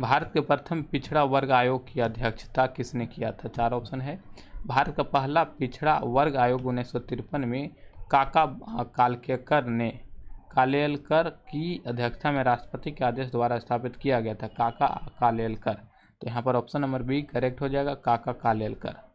भारत के प्रथम पिछड़ा वर्ग आयोग की अध्यक्षता किसने किया था चार ऑप्शन है भारत का पहला पिछड़ा वर्ग आयोग उन्नीस में काका कालकेकर ने कालेलकर की अध्यक्षता में राष्ट्रपति के आदेश द्वारा स्थापित किया गया था काका कालेलकर तो यहाँ पर ऑप्शन नंबर बी करेक्ट हो जाएगा काका कालेलकर